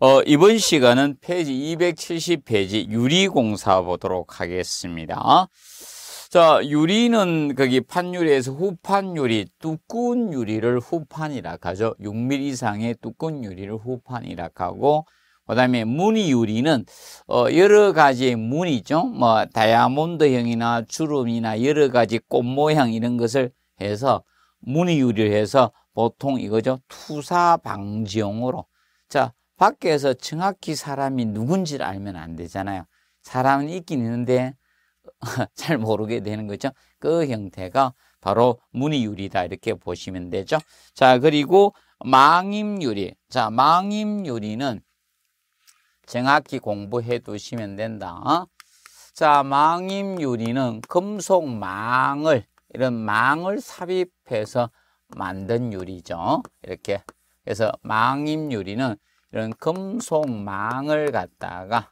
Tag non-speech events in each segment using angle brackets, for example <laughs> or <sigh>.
어, 이번 시간은 페이지 270페이지 유리공사 보도록 하겠습니다. 자, 유리는 거기 판유리에서 후판유리, 두꺼운 유리를 후판이라 하죠. 6mm 이상의 두꺼운 유리를 후판이라 하고 그 다음에 무늬 유리는 어, 여러 가지의 무늬죠. 뭐 다이아몬드형이나 주름이나 여러 가지 꽃 모양 이런 것을 해서 무늬 유리를 해서 보통 이거죠. 투사 방지용으로 자 밖에서 정확히 사람이 누군지를 알면 안 되잖아요. 사람은 있긴 있는데 <laughs> 잘 모르게 되는 거죠. 그 형태가 바로 무늬유리다 이렇게 보시면 되죠. 자 그리고 망임유리. 자 망임유리는 정확히 공부해 두시면 된다. 자 망임유리는 금속망을 이런 망을 삽입해서 만든 유리죠. 이렇게 그래서 망임유리는 이런 금속망을 갖다가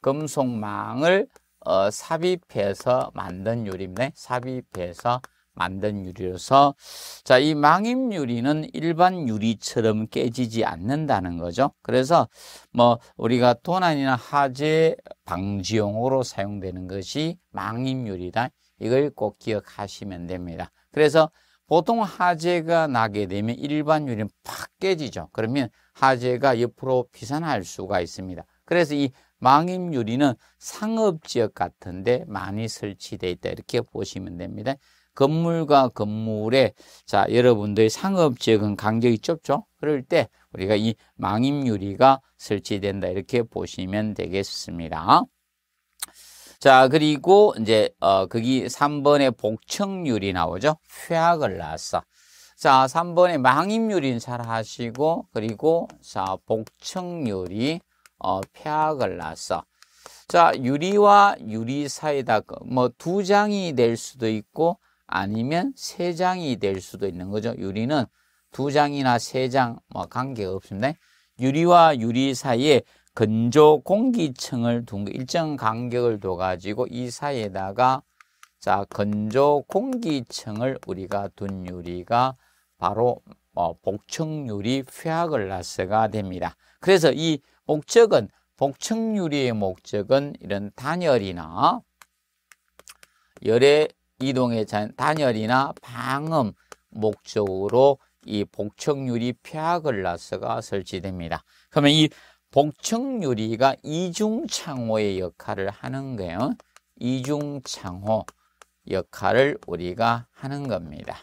금속망을 어, 삽입해서 만든 유리입니다. 삽입해서 만든 유리로서 자, 이 망임 유리는 일반 유리처럼 깨지지 않는다는 거죠. 그래서 뭐 우리가 도난이나 화재 방지용으로 사용되는 것이 망임 유리다. 이걸 꼭 기억하시면 됩니다. 그래서 보통 화재가 나게 되면 일반 유리는 팍 깨지죠. 그러면 화재가 옆으로 비산할 수가 있습니다. 그래서 이 망임 유리는 상업 지역 같은데 많이 설치되어 있다 이렇게 보시면 됩니다. 건물과 건물에 자 여러분들 의 상업 지역은 간격이 좁죠. 그럴 때 우리가 이 망임 유리가 설치된다 이렇게 보시면 되겠습니다. 자 그리고 이제 어 거기 3번에 복층 유리 나오죠. 쾌악을 낳았어. 자, 3번에 망임률이 잘 하시고 그리고 자, 복청률이 어, 폐악을 났어. 자, 유리와 유리 사이다 그, 뭐두 장이 될 수도 있고 아니면 세 장이 될 수도 있는 거죠. 유리는 두 장이나 세 장 뭐 관계 가 없습니다. 유리와 유리 사이에 건조 공기층을 둔 일정 간격을 둬 가지고 이 사이에다가 자 건조 공기층을 우리가 둔 유리가 바로 어, 복층유리 폐화글라스가 됩니다. 그래서 이 목적은 복층유리의 목적은 이런 단열이나 열의 이동에 찬 단열이나 방음 목적으로 이 복층유리 폐화글라스가 설치됩니다. 그러면 이 복층유리가 이중창호의 역할을 하는 거예요. 이중창호 역할을 우리가 하는 겁니다.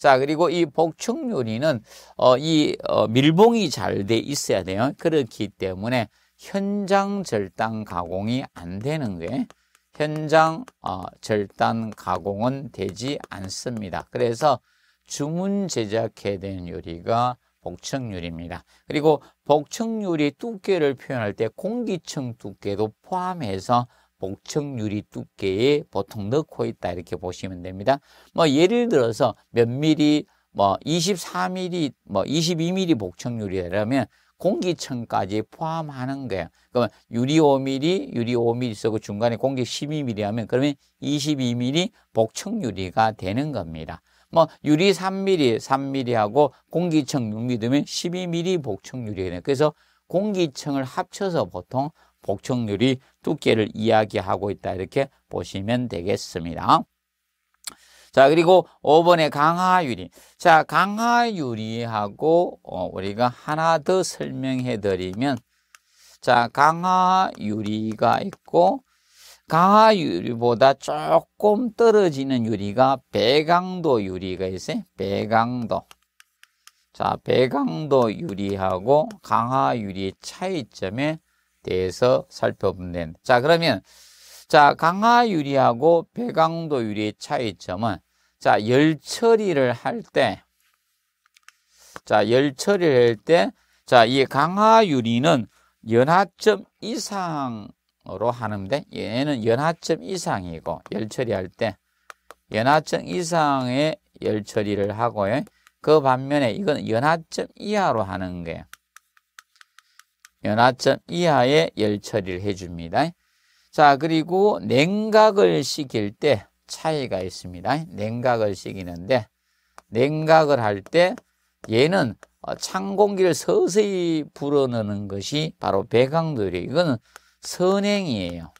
자, 그리고 이 복충유리는 어, 이 어, 밀봉이 잘 돼 있어야 돼요. 그렇기 때문에 현장 절단 가공이 안 되는 게 현장 어, 절단 가공은 되지 않습니다. 그래서 주문 제작해된 유리가 복층유리입니다. 그리고 복층유리 두께를 표현할 때 공기층 두께도 포함해서 목청 유리 두께에 보통 넣고 있다 이렇게 보시면 됩니다. 뭐 예를 들어서 몇 미리 뭐 24mm 뭐 22mm 목청 유리라면 공기층까지 포함하는 거예요. 그러면 유리 5mm, 유리 5mm 쓰고 중간에 공기 12mm 하면 그러면 22mm 복층 유리가 되는 겁니다. 뭐 유리 3mm, 3mm하고 공기층 6mm 되면 12mm 복층 유리예요. 그래서 공기층을 합쳐서 보통 복층 유리 두께를 이야기하고 있다 이렇게 보시면 되겠습니다. 자 그리고 5번의 강화유리 자 강화유리하고 어, 우리가 하나 더 설명해 드리면 자 강화유리가 있고 강화유리보다 조금 떨어지는 유리가 배강도 유리가 있어요 배강도 자 배강도 유리하고 강화유리의 차이점에 대해서 살펴보면 자, 그러면 자, 강화 유리하고 배강도 유리의 차이점은 자, 열 처리를 할 때 자, 열 처리를 할때 자, 이 강화 유리는 연하점 이상으로 하는데 얘는 연하점 이상이고 열 처리할 때 연하점 이상의 열 처리를 하고 그 반면에 이건 연하점 이하로 하는 거예요. 연하점 이하의 열 처리를 해줍니다. 자, 그리고 냉각을 식일 때 차이가 있습니다. 냉각을 식이는데 냉각을 할 때 얘는 찬 공기를 서서히 불어넣는 것이 바로 배강도율이에요. 이거는 선행이에요.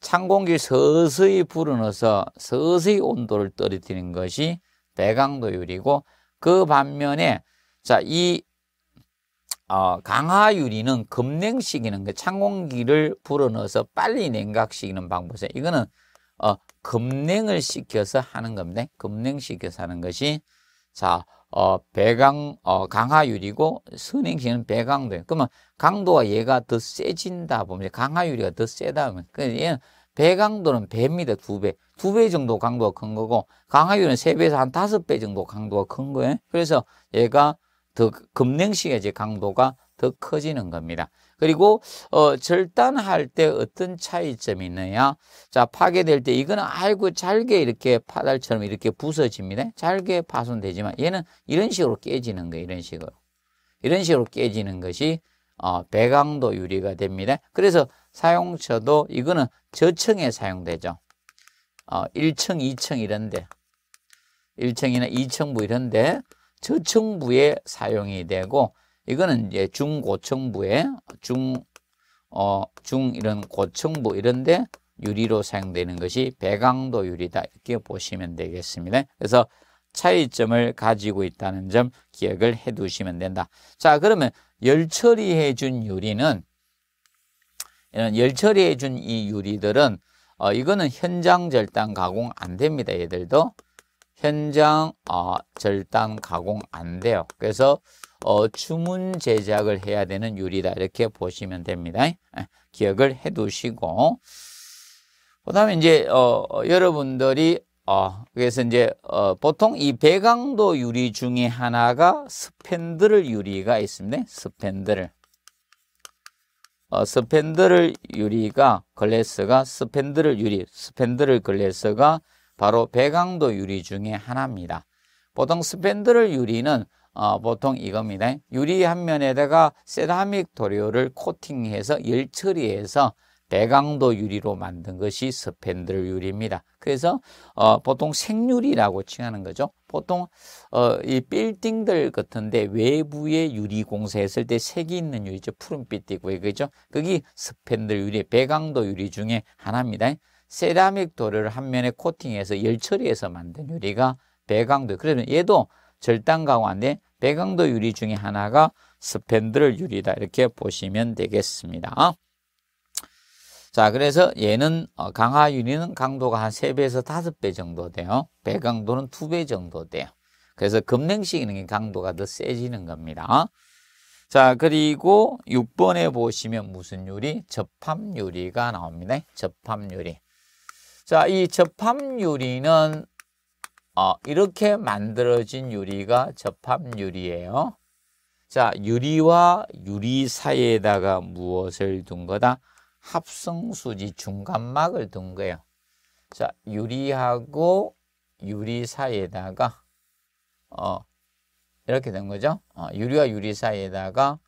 찬 공기를 서서히 불어넣어서 서서히 온도를 떨어뜨리는 것이 배강도율이고 그 반면에 자, 이 어, 강화유리는 급냉식이는 그 창공기를 불어넣어서 빨리 냉각시키는 방법이에요. 이거는 어, 급냉을 시켜서 하는 겁니다. 급냉시켜서 하는 것이 자 어, 배강 어, 강화유리고 선행시는 배강도예요. 그러면 강도가 얘가 더 세진다 보면 강화유리가 더 세다 보면 그러니까 얘는 배강도는 배입니다. 두 배. 두 배 정도 강도가 큰 거고 강화유리는 세 배에서 한 다섯 배 정도 강도가 큰 거예요. 그래서 얘가 더 급냉식의 그, 이제 강도가 더 커지는 겁니다. 그리고 어, 절단할 때 어떤 차이점이 있느냐? 자 파괴될 때 이거는 아이고 잘게 이렇게 파달처럼 이렇게 부서집니다. 잘게 파손되지만 얘는 이런 식으로 깨지는 거 이런 식으로 이런 식으로 깨지는 것이 어, 배강도 유리가 됩니다. 그래서 사용처도 이거는 저층에 사용되죠. 어, 1층, 2층 이런데 1층이나 2층뭐 이런데 저층부에 사용이 되고 이거는 이제 중고층부에 중, 어, 중 이런 고층부 이런데 유리로 사용되는 것이 배강도 유리다 이렇게 보시면 되겠습니다. 그래서 차이점을 가지고 있다는 점 기억을 해 두시면 된다. 자 그러면 열 처리해 준 유리는 이런 열 처리해 준 이 유리들은 어, 이거는 현장 절단 가공 안 됩니다. 얘들도 현장 어, 절단 가공 안 돼요. 그래서 어, 주문 제작을 해야 되는 유리다 이렇게 보시면 됩니다. 예, 기억을 해두시고 그다음에 이제 어, 어, 여러분들이 어, 그래서 이제 어, 보통 이 배강도 유리 중에 하나가 스펜드를 유리가 있습니다. 스펜드를 어, 스펜드를 유리가 글래스가 스펜드를 유리 스펜드를 글래스가 바로 배강도 유리 중에 하나입니다. 보통 스펜드를 유리는 어, 보통 이겁니다. 유리 한 면에다가 세라믹 도료를 코팅해서 열 처리해서 배강도 유리로 만든 것이 스펜들 유리입니다. 그래서 어, 보통 생유리라고 칭하는 거죠. 보통 어, 이 빌딩들 같은데 외부에 유리 공사했을 때 색이 있는 유리죠. 푸른빛 띠고 그죠? 그게 스펜들 유리, 배강도 유리 중에 하나입니다. 세라믹 돌을 한 면에 코팅해서 열처리해서 만든 유리가 배강도. 그러면 얘도 절단 가운데 배강도 유리 중에 하나가 스펜드를 유리다. 이렇게 보시면 되겠습니다. 자, 그래서 얘는 어, 강화 유리는 강도가 한 세배에서 다배 정도 돼요. 배강도는 두배 정도 돼요. 그래서 급냉식 기능 강도가 더 세지는 겁니다. 자, 그리고 6번에 보시면 무슨 유리? 접합유리가 나옵니다. 접합유리. 자, 이 접합 유리는 어, 이렇게 만들어진 유리가 접합 유리예요. 자, 유리와 유리 사이에다가 무엇을 둔 거다? 합성수지 중간막을 둔 거예요. 자, 유리하고 유리 사이에다가 어, 이렇게 된 거죠. 어, 유리와 유리 사이에다가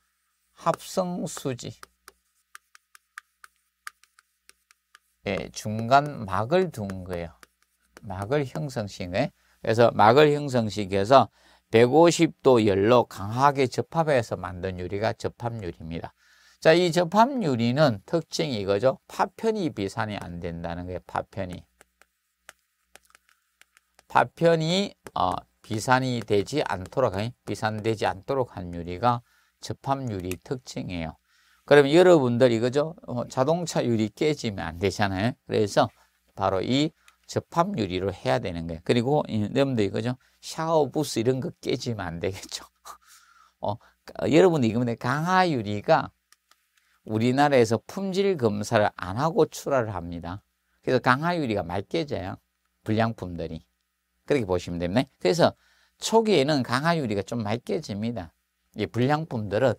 합성수지 예, 중간 막을 둔 거예요. 막을 형성식 그래서 막을 형성식에서 150도 열로 강하게 접합해서 만든 유리가 접합유리입니다. 자, 이 접합유리는 특징이 이거죠. 파편이 비산이 안 된다는 게 파편이. 파편이 어, 비산이 되지 않도록, 비산되지 않도록 한 유리가 접합유리 특징이에요. 그러면 여러분들 이그죠 어, 자동차 유리 깨지면 안 되잖아요. 그래서 바로 이 접합 유리로 해야 되는 거예요. 그리고 여러분들 이거죠. 샤워 부스 이런 거 깨지면 안 되겠죠. <laughs> 어, 여러분들 이거는 강화 유리가 우리나라에서 품질 검사를 안 하고 출하를 합니다. 그래서 강화 유리가 맑게져요. 불량품들이. 그렇게 보시면 됩니다. 그래서 초기에는 강화 유리가 좀 맑게집니다. 이 불량품들은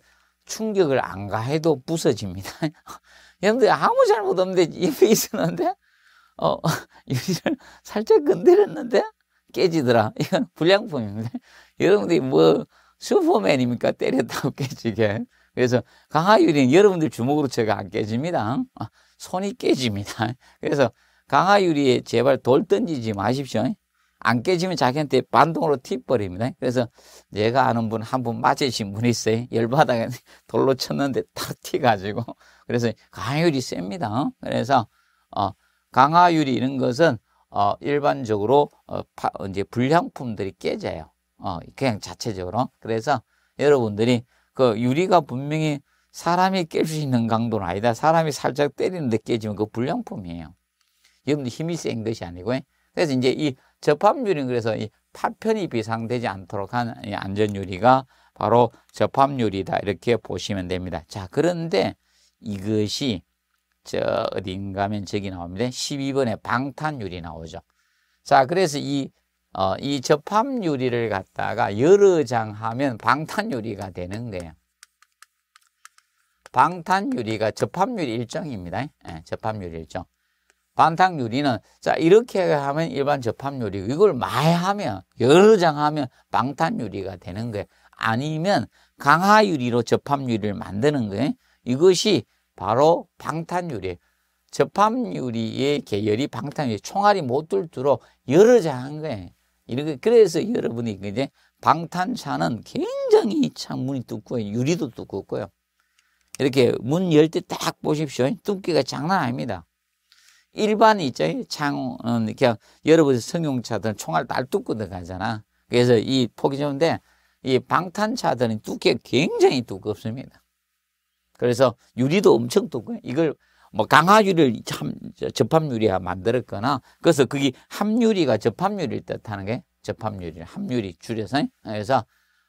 충격을 안 가해도 부서집니다. <laughs> 여러분들 아무 잘못 없는데 옆에 있었는데 어, <laughs> 유리를 살짝 건드렸는데 깨지더라. <laughs> 이건 불량품입니다. 여러분들이 뭐 슈퍼맨입니까? 때렸다고 깨지게. 그래서 강화유리는 여러분들 주먹으로 제가 안 깨집니다. 아, 손이 깨집니다. 그래서 강화유리에 제발 돌 던지지 마십시오. 안 깨지면 자기한테 반동으로 튀버립니다. 그래서 내가 아는 분 한 분 맞으신 분이 있어요. 열바닥에 <laughs> 돌로 쳤는데 탁 튀가지고. 그래서 강화율이 셉니다. 그래서, 어, 강화율이 이런 것은, 어, 일반적으로, 어, 파, 이제 불량품들이 깨져요. 어, 그냥 자체적으로. 그래서 여러분들이 그 유리가 분명히 사람이 깰 수 있는 강도는 아니다. 사람이 살짝 때리는데 깨지면 그 불량품이에요. 여러분들 힘이 센 것이 아니고. 그래서 이제 이 접합률은 그래서 이 파편이 비상되지 않도록 한 안전유리가 바로 접합률이다 이렇게 보시면 됩니다. 자 그런데 이것이 저 어딘가 면 저기 나옵니다. 12번에 방탄유리 나오죠. 자 그래서 이, 어, 이 접합유리를 갖다가 여러 장 하면 방탄유리가 되는 거예요. 방탄유리가 접합리 일정입니다. 예, 접합리 일정. 반탕유리는 자 이렇게 하면 일반 접합유리 이걸 마이하면 여러 장 하면 방탄유리가 되는 거예요. 아니면 강화유리로 접합유리를 만드는 거예요. 이것이 바로 방탄유리예요. 접합유리의 계열이 방탄유리 총알이 못 뚫도록 여러 장한 거예요. 이렇게 그래서 여러분이 이제 방탄차는 굉장히 창문이 두꺼워요. 유리도 두껍고요. 이렇게 문 열 때 딱 보십시오. 두께가 장난 아닙니다. 일반 있죠. 장, 어, 그냥 여러분 승용차들 은 총알 날뚝거든 가잖아. 그래서 이 폭이 좋은데 이 방탄차들은 두께 굉장히 두껍습니다. 그래서 유리도 엄청 두꺼워요. 이걸 뭐 강화유리를 참 접합유리가 만들었거나 그래서 그게 함유리가 접합유리를 뜻하는 게 접합유리, 함유리 줄여서 그래서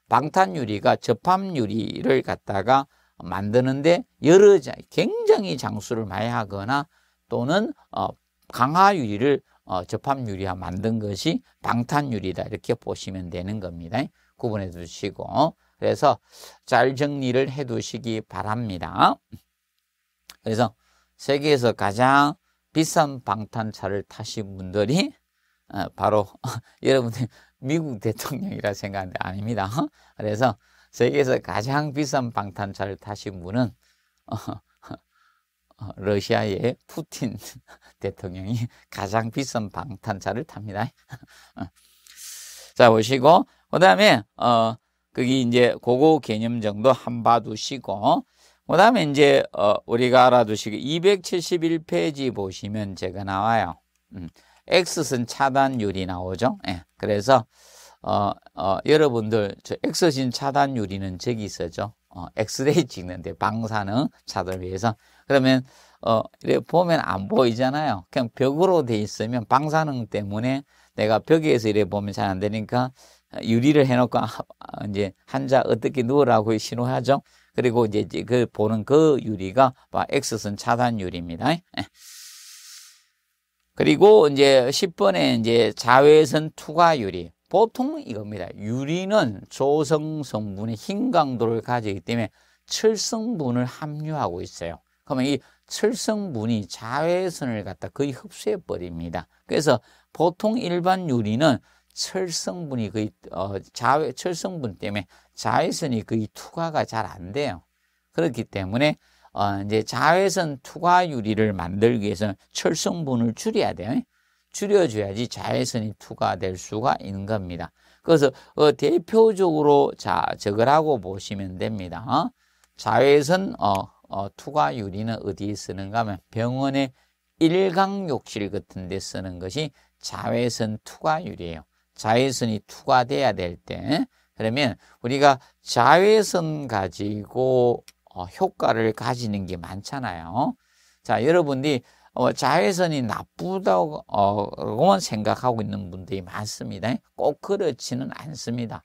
방탄유리가 접합유리를 갖다가 만드는데 여러 자 굉장히 장수를 많이 하거나 또는 어, 강화유리를 어, 접합유리화 만든 것이 방탄유리다 이렇게 보시면 되는 겁니다. 구분해 두시고 그래서 잘 정리를 해 두시기 바랍니다. 그래서 세계에서 가장 비싼 방탄차를 타신 분들이 어, 바로 <laughs> 여러분들 미국 대통령이라 생각하는데 아닙니다. 그래서 세계에서 가장 비싼 방탄차를 타신 분은 어, 어, 러시아의 푸틴 <laughs> 대통령이 가장 비싼 방탄차를 탑니다. 어. 자, 보시고, 그 다음에, 어, 거기 이제 그거 개념 정도 한봐 두시고, 그 다음에 이제, 어, 우리가 알아두시고, 271페이지 보시면 제가 나와요. 음, 엑선 차단율이 나오죠. 예, 그래서, 어, 어, 여러분들, 저엑스 차단율이는 저기 있어죠. 어, 엑스레이 찍는데 방사능 차들 위해서 그러면 어, 이렇게 보면 안 보이잖아요. 그냥 벽으로 돼 있으면 방사능 때문에 내가 벽에서 이래 보면 잘 안 되니까 유리를 해놓고 이제 환자 어떻게 누우라고 신호하죠. 그리고 이제 그 보는 그 유리가 엑스선 차단 유리입니다. 예. 그리고 이제 10번에 이제 자외선 투과 유리. 보통 이겁니다. 유리는 조성 성분의 흰 강도를 가지기 때문에 철성분을 함유하고 있어요. 그러면 이 철성분이 자외선을 갖다 거의 흡수해 버립니다. 그래서 보통 일반 유리는 철성분이 거의 어, 자외 철성분 때문에 자외선이 거의 투과가 잘 안 돼요. 그렇기 때문에 어, 이제 자외선 투과 유리를 만들기 위해서는 철성분을 줄여야 돼요. 줄여줘야지 자외선이 투과될 수가 있는 겁니다. 그래서 어, 대표적으로 자 저걸 하고 보시면 됩니다. 어? 자외선 어, 어, 투과유리는 어디에 쓰는가 하면 병원의 일강 욕실 같은 데 쓰는 것이 자외선 투과유리예요. 자외선이 투과돼야 될 때 그러면 우리가 자외선 가지고 어, 효과를 가지는 게 많잖아요. 자, 여러분들이 어, 자외선이 나쁘다고만 어, 생각하고 있는 분들이 많습니다. 꼭 그렇지는 않습니다.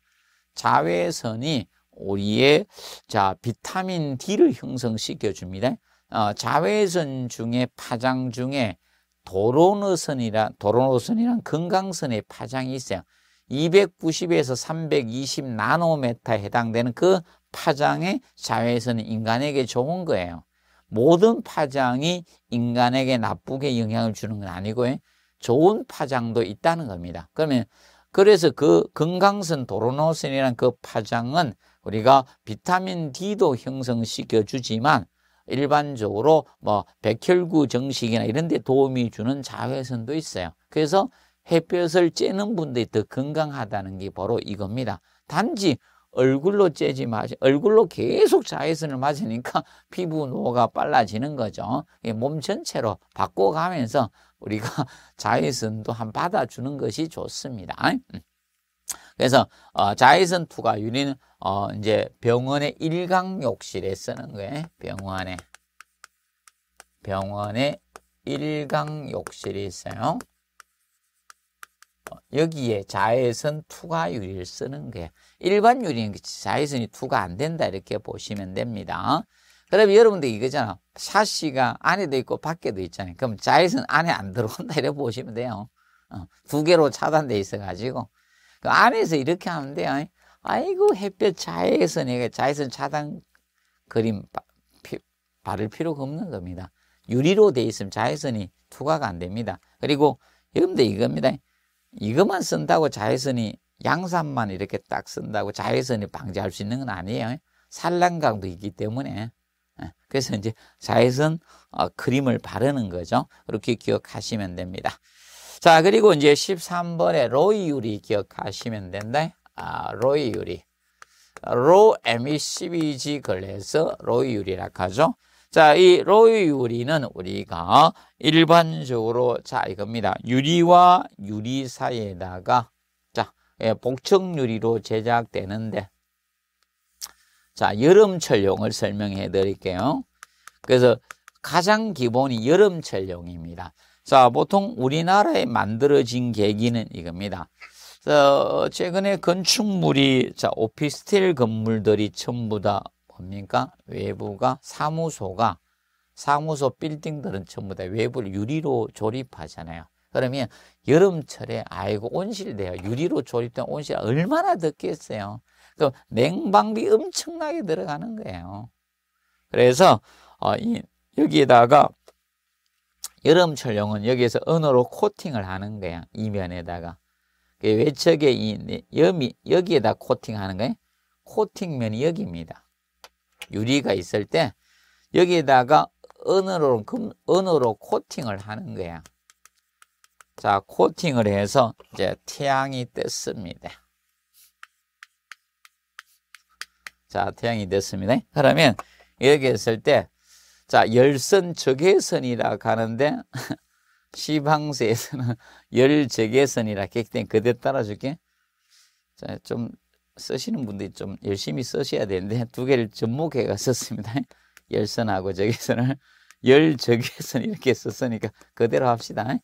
자외선이 우리의 자 비타민 D를 형성시켜 줍니다. 어, 자외선 중에 파장 중에 도로노선이란 도로노선이란 건강선의 파장이 있어요. 290에서 320 나노메타에 해당되는 그 파장의 자외선이 인간에게 좋은 거예요. 모든 파장이 인간에게 나쁘게 영향을 주는 건 아니고 좋은 파장도 있다는 겁니다. 그러면 그래서 그 금강선 도로노선이라는 그 파장은 우리가 비타민 D도 형성시켜 주지만 일반적으로 뭐 백혈구 정식이나 이런 데 도움이 주는 자외선도 있어요. 그래서 햇볕을 쬐는 분들이 더 건강하다는 게 바로 이겁니다. 단지 얼굴로 째지 마시 얼굴로 계속 자외선을 맞으니까 <laughs> 피부 노화가 빨라지는 거죠. 예, 몸 전체로 바꿔가면서 우리가 <laughs> 자외선도 한 받아주는 것이 좋습니다. 음. 그래서 어, 자외선 투과 유리는 어, 이제 병원의 일광욕실에 쓰는 거예요. 병원에 병원에 일광욕실이 있어요. 여기에 자외선 투과율을 쓰는 거예요. 일반 유리는 자외선이 투과 안 된다 이렇게 보시면 됩니다. 그럼 여러분들 이거잖아. 샤시가 안에도 있고 밖에도 있잖아요. 그럼 자외선 안에 안 들어온다 이렇게 보시면 돼요. 어, 두 개로 차단돼 있어가지고 그 안에서 이렇게 하면 돼요. 아이고 햇볕 자외선에 자외선 차단 그림 바, 피, 바를 필요가 없는 겁니다. 유리로 돼 있으면 자외선이 투과가 안 됩니다. 그리고 여러분들 이겁니다. 이것만 쓴다고 자외선이 양산만 이렇게 딱 쓴다고 자외선이 방지할 수 있는 건 아니에요. 산란강도 있기 때문에 예. 그래서 이제 자외선 크림을 어, 바르는 거죠. 그렇게 기억하시면 됩니다. 자 그리고 이제 13번에 로이 유리 기억하시면 된다. 아, 로이 유리. 아, 로 MECBG 걸레에서 로이 유리라고 하죠. 자, 이 로이 유리는 우리가 일반적으로 자, 이겁니다. 유리와 유리 사이에다가 자, 예, 복층 유리로 제작되는데 자, 여름철용을 설명해 드릴게요. 그래서 가장 기본이 여름철용입니다. 자, 보통 우리나라에 만들어진 계기는 이겁니다. 자, 어, 최근에 건축물이 자, 오피스텔 건물들이 전부 다 뭡니까? 외부가 사무소가 사무소 빌딩들은 전부 다 외부를 유리로 조립하잖아요. 그러면 여름철에 아이고 온실돼요. 유리로 조립된 온실 얼마나 덥겠어요. 그럼 냉방비 엄청나게 들어가는 거예요. 그래서 어, 이, 여기에다가 여름철용은 여기에서 은으로 코팅을 하는 거야. 이면에다가. 그 외측에 이, 여미, 네, 여기에다 코팅하는 거예요. 코팅면이 여기입니다. 유리가 있을 때 여기에다가 은으로 금 은으로 코팅을 하는 거야. 자, 코팅을 해서 이제 태양이 떴습니다. 자, 태양이 됐습니다. 그러면 여기 있을 때 자, 열선 적외선이라 가는데 <laughs> 시방세에서는 <laughs> 열적외선이라 했기 때문에 그대 따라 줄게. 자, 좀 쓰시는 분들이 좀 열심히 쓰셔야 되는데 두 개를 접목해가 썼습니다. <laughs> 열선하고 적외선을 열 적외선 이렇게 썼으니까 그대로 합시다.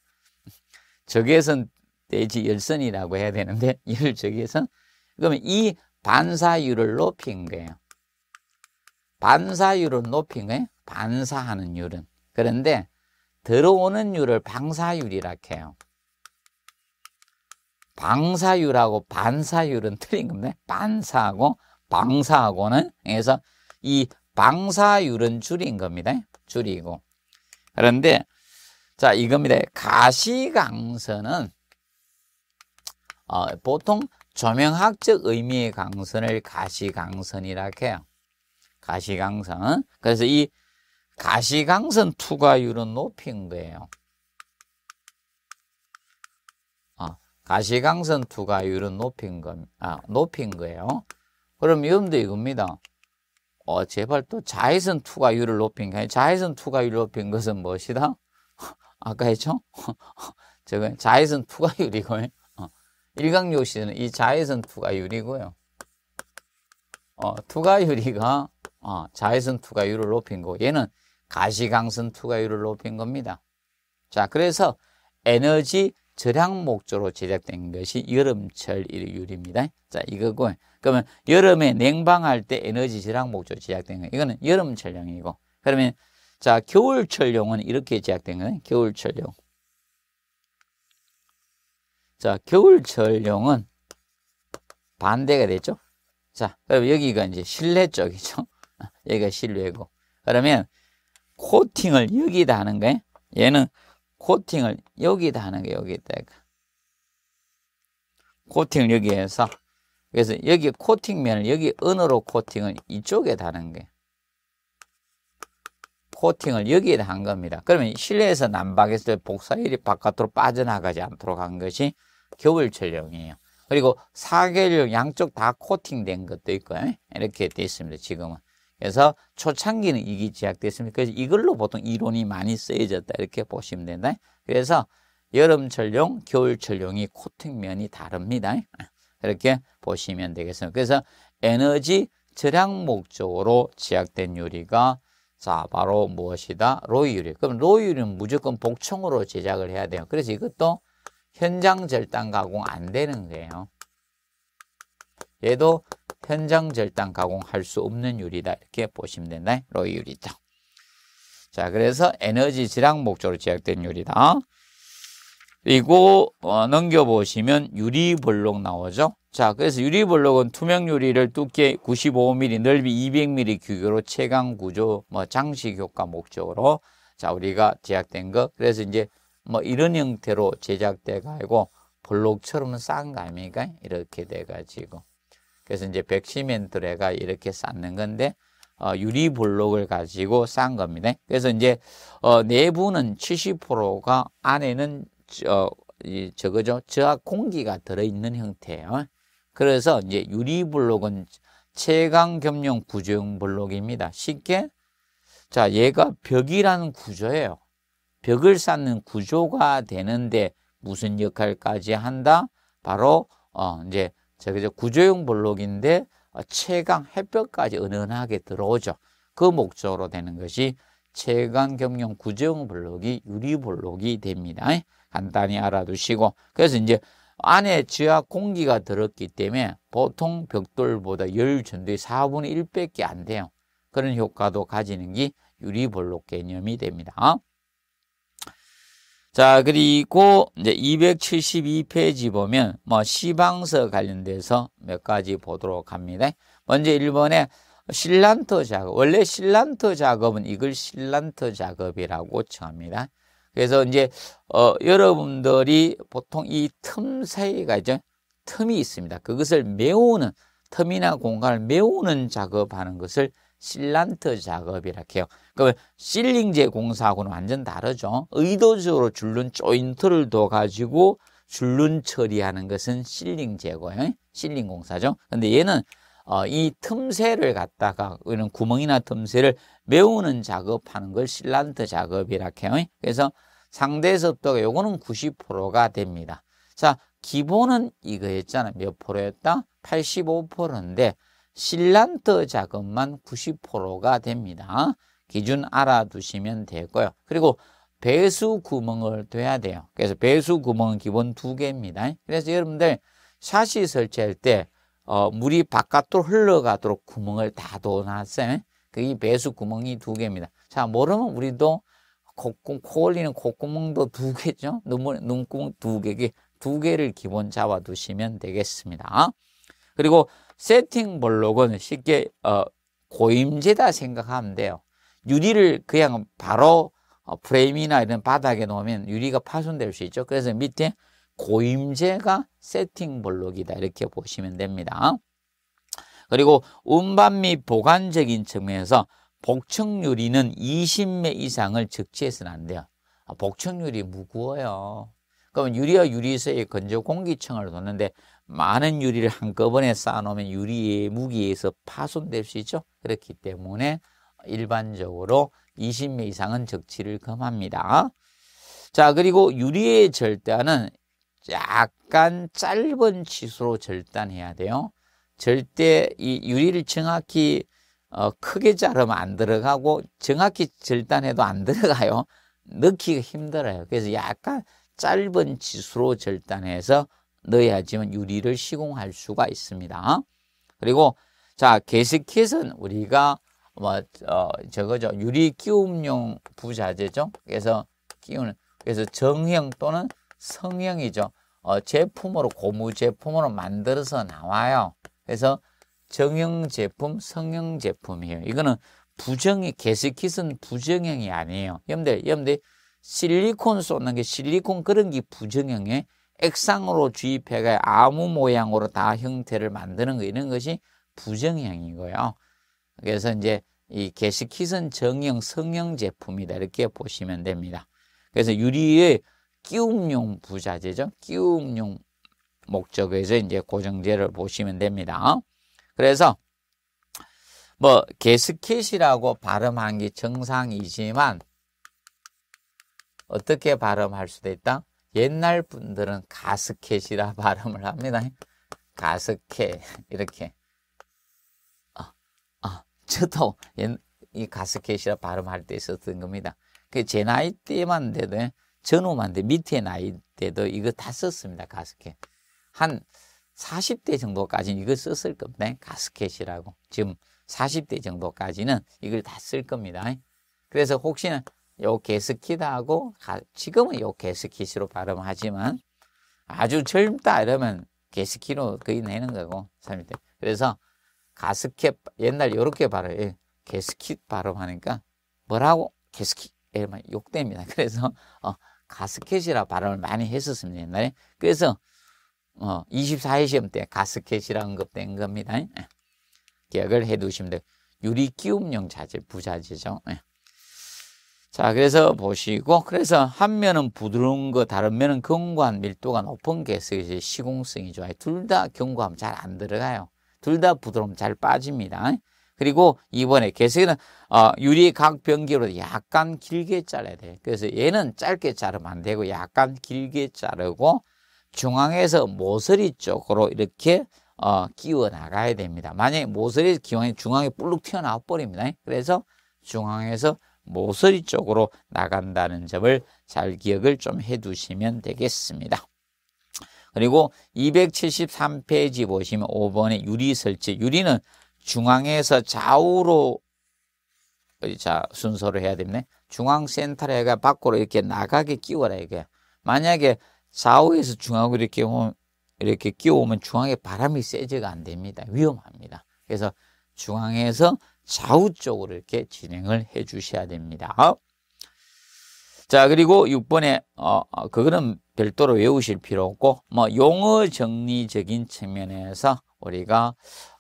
적외선 대지 열선이라고 해야 되는데 열 적외선 그러면 이 반사율을 높인 거예요. 반사율을 높인 거예요. 반사하는 율은 그런데 들어오는 율을 방사율이라 해요. 방사율하고 반사율은 틀린 겁니다. 반사하고 방사하고는 그래서 이 방사율은 줄인 겁니다. 줄이고 그런데 자 이겁니다. 가시강선은 어, 보통 조명학적 의미의 강선을 가시강선이라 해요. 가시강선. 그래서 이 가시강선 투과율은 높인 거예요. 가시광선 투과율은 높인 건, 아, 높인 거예요. 그럼 위험도 이겁니다. 어, 제발 또 자외선 투과율을 높인 게 자외선 투과율을 높인 것은 무엇이다? <laughs> 아까 했죠? <laughs> 저건 자외선 투과율이고요. 어, 일광요시는 이 자외선 투과율이고요. 어, 투과율이가 어, 자외선 투과율을 높인 거. 얘는 가시광선 투과율을 높인 겁니다. 자, 그래서 에너지 절약 목조로 제작된 것이 여름철 일유리입니다. 자, 이거고. 그러면 여름에 냉방할 때 에너지 절약 목적 제작된 거. 이거는 여름철용이고. 그러면 자, 겨울철용은 이렇게 제작된 거 겨울철용. 자, 겨울철용은 반대가 됐죠? 자, 그럼 여기가 이제 실내 쪽이죠. <laughs> 여기가 실내고. 그러면 코팅을 여기다 하는 거예요. 얘는 코팅을 여기다 하는 게 여기다가 코팅을 여기 해서 그래서 여기 코팅면을 여기 은으로 코팅을 이쪽에 다는 게 코팅을 여기에다 한 겁니다. 그러면 실내에서 난방했을 때 복사일이 바깥으로 빠져나가지 않도록 한 것이 겨울철용이에요. 그리고 사계령 양쪽 다 코팅된 것도 있고요. 이렇게 되 있습니다. 지금은. 그래서 초창기는 이게제약됐습니다 그래서 이걸로 보통 이론이 많이 쓰여졌다 이렇게 보시면 된다. 그래서 여름철용, 겨울철용이 코팅면이 다릅니다. 이렇게 보시면 되겠습니다. 그래서 에너지 절약 목적으로 제약된 유리가 자 바로 무엇이다? 로이 유리. 그럼 로이 유리는 무조건 복청으로 제작을 해야 돼요. 그래서 이것도 현장 절단 가공 안 되는 거예요. 얘도 현장 절단 가공할 수 없는 유리다. 이렇게 보시면 된다. 로이 유리죠. 자, 그래서 에너지 지락 목적으로 제작된 유리다. 그리고 어, 넘겨보시면 유리블록 나오죠. 자, 그래서 유리블록은 투명 유리를 두께 95mm, 넓이 200mm 규격으로 채광 구조, 뭐 장식 효과 목적으로 자 우리가 제작된 거. 그래서 이제 뭐 이런 형태로 제작돼 가지고 블록처럼 싼거 아닙니까? 이렇게 돼 가지고. 그래서 이제 백시멘트레가 이렇게 쌓는 건데 어, 유리 블록을 가지고 쌓은 겁니다. 그래서 이제 어, 내부는 70%가 안에는 저, 어, 이, 저거죠 저압 공기가 들어있는 형태예요. 그래서 이제 유리 블록은 체강 겸용 구조형 블록입니다. 쉽게 자 얘가 벽이라는 구조예요. 벽을 쌓는 구조가 되는데 무슨 역할까지 한다? 바로 어 이제 자, 그죠? 구조형 블록인데 채광 어, 햇볕까지 은은하게 들어오죠. 그 목적으로 되는 것이 채광 경영 구조형 블록이 유리 블록이 됩니다. 간단히 알아두시고 그래서 이제 안에 지하 공기가 들었기 때문에 보통 벽돌보다 열 전도의 4분의 1밖에 안 돼요. 그런 효과도 가지는 게 유리 블록 개념이 됩니다. 자, 그리고 이제 272페이지 보면 뭐 시방서 관련돼서 몇 가지 보도록 합니다. 먼저 1번에 실란트 작업. 원래 실란트 작업은 이걸 실란트 작업이라고 칭합니다. 그래서 이제 어, 여러분들이 보통 이 틈 사이가 이제 틈이 있습니다. 그것을 메우는 틈이나 공간을 메우는 작업하는 것을 실란트 작업이라 해요. 그러면 실링제 공사하고는 완전 다르죠. 의도적으로 줄눈 조인트를 둬가지고 줄눈 처리하는 것은 실링 제거예요. 실링 공사죠. 근데 얘는 어, 이 틈새를 갖다가 이런 구멍이나 틈새를 메우는 작업하는 걸 실란트 작업이라 해요. 그래서 상대 습도가 요거는 90%가 됩니다. 자, 기본은 이거였잖아. 몇 프로였다? 85%인데 실란트 자금만 90%가 됩니다. 기준 알아두시면 되고요. 그리고 배수 구멍을 둬야 돼요. 그래서 배수 구멍은 기본 두 개입니다. 그래서 여러분들 샷이 설치할 때 어, 물이 바깥으로 흘러가도록 구멍을 다 둬놨어요. 그게 배수 구멍이 두 개입니다. 자, 모르면 우리도 콧구멍, 코 올리는 콧구멍도 두 개죠. 눈물, 눈구멍 두 개, 두 개를 기본 잡아두시면 되겠습니다. 그리고 세팅 블록은 쉽게 어, 고임제다 생각하면 돼요. 유리를 그냥 바로 어, 프레임이나 이런 바닥에 놓으면 유리가 파손될 수 있죠. 그래서 밑에 고임제가 세팅 블록이다 이렇게 보시면 됩니다. 그리고 운반 및 보관적인 측면에서 복층 유리는 20매 이상을 적치해서는 안 돼요. 아, 복층 유리 무거워요. 그러면 유리와 유리 사이에 건조 공기층을 뒀는데 많은 유리를 한꺼번에 쌓아놓으면 유리의 무기에서 파손될 수 있죠. 그렇기 때문에 일반적으로 20매 이상은 적치를 금합니다. 자, 그리고 유리의 절단은 약간 짧은 치수로 절단해야 돼요. 절대 이 유리를 정확히 어, 크게 자르면 안 들어가고 정확히 절단해도 안 들어가요. <laughs> 넣기가 힘들어요. 그래서 약간 짧은 치수로 절단해서 넣어야지만 유리를 시공할 수가 있습니다. 그리고 자 게스킷은 우리가 뭐 어, 저거죠 유리 끼움용 부자재죠. 그래서 끼우는 그래서 정형 또는 성형이죠. 어, 제품으로 고무 제품으로 만들어서 나와요. 그래서 정형 제품, 성형 제품이에요. 이거는 부정이 게스킷은 부정형이 아니에요. 여러분들, 실리콘 쏟는 게 실리콘 그런 게 부정형의 액상으로 주입해가 아무 모양으로 다 형태를 만드는 거 이런 것이 부정형이고요. 그래서 이제 이 게시킷은 정형 성형 제품이다 이렇게 보시면 됩니다. 그래서 유리의 끼움용 부자재죠. 끼움용 목적에서 이제 고정제를 보시면 됩니다. 그래서 뭐 게스킷이라고 발음한 게 정상이지만 어떻게 발음할 수도 있다? 옛날 분들은 가스켓이라 <laughs> 발음을 합니다. 가스켓 이렇게 아, 아, 저도 옛, 이 가스켓이라 발음할 때 있었던 겁니다. 그 제 나이 때만 돼도 전후만 돼 밑에 나이 때도 이거 다 썼습니다. 가스켓 한 40대 정도까지는 이거 썼을 겁니다. 가스켓이라고 지금 40대 정도까지는 이걸 다 쓸 겁니다. 그래서 혹시나 요게스킷하고 지금은 요게스킷으로 발음하지만 아주 젊다 이러면 게스키로 거의 내는 거고 30대 그래서 가스켓 옛날 요렇게 발음 예, 게스킷 발음하니까 뭐라고 게스킷 이러면 예, 욕됩니다 <laughs> 그래서 어, 가스켓이라 발음을 많이 했었습니다 옛날에 그래서 어, 24회 시험 때 가스켓이라 언급된 겁니다 예, 기억을 해 두시면 돼요 유리기움용 자재 부자재죠 자, 그래서 보시고, 그래서 한 면은 부드러운 거, 다른 면은 견고한 밀도가 높은 게 시공성이 좋아요. 둘다견고하잘안 들어가요. 둘 다부드러움잘 빠집니다. 그리고 이번에 개석이는 어, 유리 각 변기로 약간 길게 잘라야 돼요. 그래서 얘는 짧게 자르면 안 되고 약간 길게 자르고 중앙에서 모서리 쪽으로 이렇게 어, 끼워 나가야 됩니다. 만약에 모서리 기왕에 중앙에 불룩 튀어나와 버립니다. 그래서 중앙에서 모서리 쪽으로 나간다는 점을 잘 기억을 좀 해두시면 되겠습니다. 그리고 273페이지 보시면 5번의 유리 설치. 유리는 중앙에서 좌우로 자 순서로 해야 됩네. 중앙 센터로 해가 밖으로 이렇게 나가게 끼워라 이게. 만약에 좌우에서 중앙으로 이렇게 오면 이렇게 끼워오면 중앙에 바람이 세지가 안 됩니다. 위험합니다. 그래서 중앙에서 좌우 쪽으로 이렇게 진행을 해 주셔야 됩니다. 자 그리고 6번에 어, 어, 그거는 별도로 외우실 필요 없고 뭐 용어 정리적인 측면에서 우리가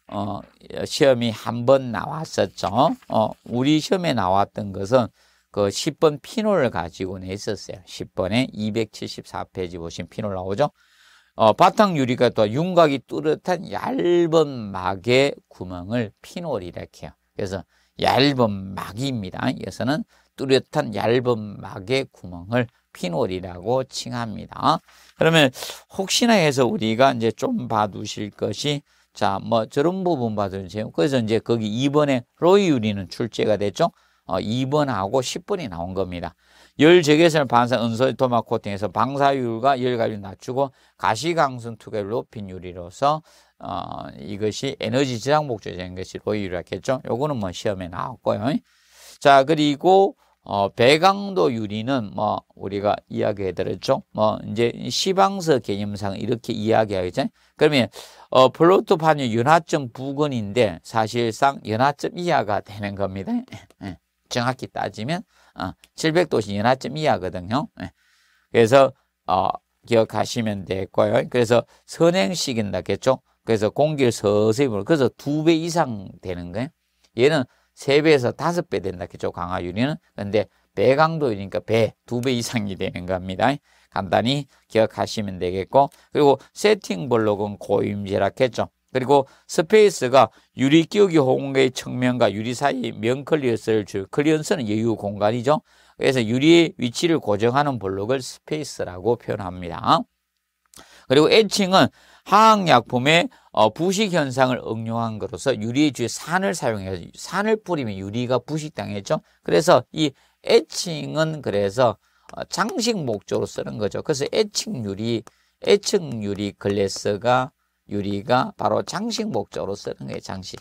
어, 시험이 한 번 나왔었죠. 어, 우리 시험에 나왔던 것은 그 10번 피놀을 가지고 냈었어요. 10번에 274페이지 보시면 피놀 나오죠. 어, 바탕 유리가 또 윤곽이 뚜렷한 얇은 막의 구멍을 피놀이라 해요. 그래서 얇은 막입니다. 여기서는 뚜렷한 얇은 막의 구멍을 피놀이라고 칭합니다. 그러면 혹시나 해서 우리가 이제 좀 봐두실 것이 자, 뭐 저런 부분 봐두세요. 그래서 이제 거기 2번에 로이 유리는 출제가 됐죠. 어, 2번하고 10번이 나온 겁니다. 열 재개선 반사 은솔 도마 코팅에서 방사율과 열가율 낮추고 가시광선 투과 높인 유리로서 어, 이것이 에너지 지상 목적인 것이 보유라겠죠. 요거는 뭐 시험에 나왔고요. 자, 그리고 어, 배강도 유리는 뭐 우리가 이야기해 드렸죠. 뭐 이제 시방서 개념상 이렇게 이야기하겠죠. 그러면 어, 플로트 판이 연하점 부근인데 사실상 연하점 이하가 되는 겁니다. 예, 예. 정확히 따지면 어, 700도시 연하점 이하거든요. 예, 그래서 어, 기억하시면 되고요. 겠 그래서 선행식인다겠죠. 그래서 공기를 서서히 불어. 그래서 두 배 이상 되는 거예요. 얘는 세 배에서 다섯 배 된다. 그쪽 강화유리는. 근데 배강도이니까 배, 두 배 이상이 되는 겁니다. 간단히 기억하시면 되겠고. 그리고 세팅 블록은 고임제라겠죠. 그리고 스페이스가 유리 끼우기 호공의 측면과 유리 사이 면 클리어스를 줄클리어스는 여유 공간이죠. 그래서 유리의 위치를 고정하는 블록을 스페이스라고 표현합니다. 그리고 애칭은 화학약품의 어, 부식 현상을 응용한 것으로서 유리주의 산을 사용해서 산을 뿌리면 유리가 부식당했죠. 그래서 이에칭은 그래서 어, 장식 목적으로 쓰는 거죠. 그래서 에칭 유리, 에칭 유리 글래스가 유리가 바로 장식 목적으로 쓰는 게 장식.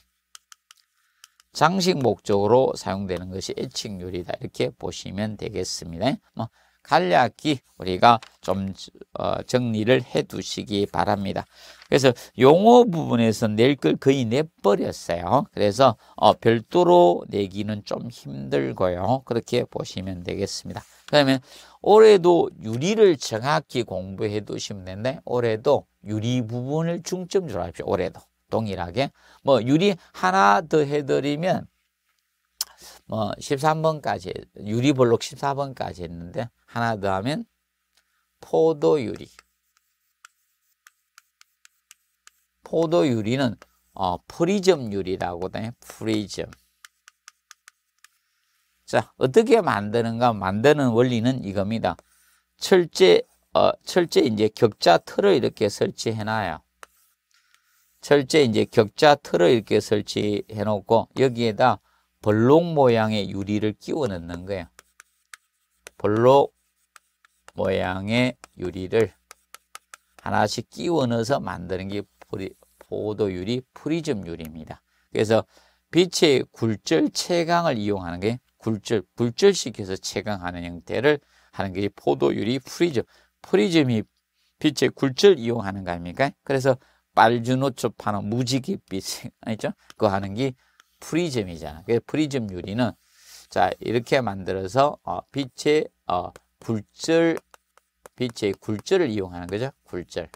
장식 목적으로 사용되는 것이 에칭 유리다. 이렇게 보시면 되겠습니다. 뭐, 간략히 우리가 좀 어, 정리를 해 두시기 바랍니다. 그래서 용어 부분에서 낼 걸 거의 내버렸어요. 그래서 어, 별도로 내기는 좀 힘들고요. 그렇게 보시면 되겠습니다. 그러면 올해도 유리를 정확히 공부해 두시면 되는데 올해도 유리 부분을 중점적으로 합시다. 올해도 동일하게 뭐 유리 하나 더 해드리면 뭐 13번까지 유리블록 14번까지 했는데 하나 더하면 포도유리. 포도유리는 어, 프리즘 유리라고 해. 프리즘. 자, 어떻게 만드는가? 만드는 원리는 이겁니다. 철제, 어, 철제 이제 격자 틀을 이렇게 설치해 놔요. 철제 이제 격자 틀을 이렇게 설치해 놓고 여기에다 볼록 모양의 유리를 끼워 넣는 거예요. 볼록 모양의 유리를 하나씩 끼워 넣어서 만드는 게 포도유리 프리즘 유리입니다. 그래서 빛의 굴절 채광을 이용하는 게 굴절, 굴절시켜서 채광하는 형태를 하는 게 포도유리 프리즘. 프리즘이 빛의 굴절 이용하는 거 아닙니까? 그래서 빨주노초 파는 무지갯빛 <laughs> 아니죠? 그거 하는 게 프리즘이잖아. 그 프리즘 유리는 자 이렇게 만들어서 어, 빛의 어, 굴절 빛의 굴절을 이용하는 거죠. 굴절.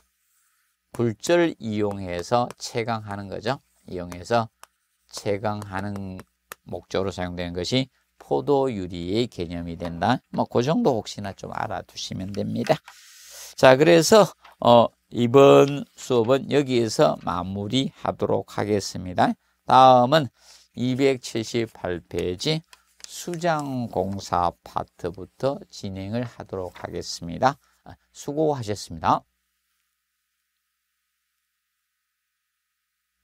굴절을 이용해서 채광하는 거죠. 이용해서 채광하는 목적으로 사용되는 것이 포도유리의 개념이 된다. 뭐 그 정도 혹시나 좀 알아두시면 됩니다. 자, 그래서 어, 이번 수업은 여기에서 마무리하도록 하겠습니다. 다음은 278페이지 수장공사 파트부터 진행을 하도록 하겠습니다. 아, 수고하셨습니다.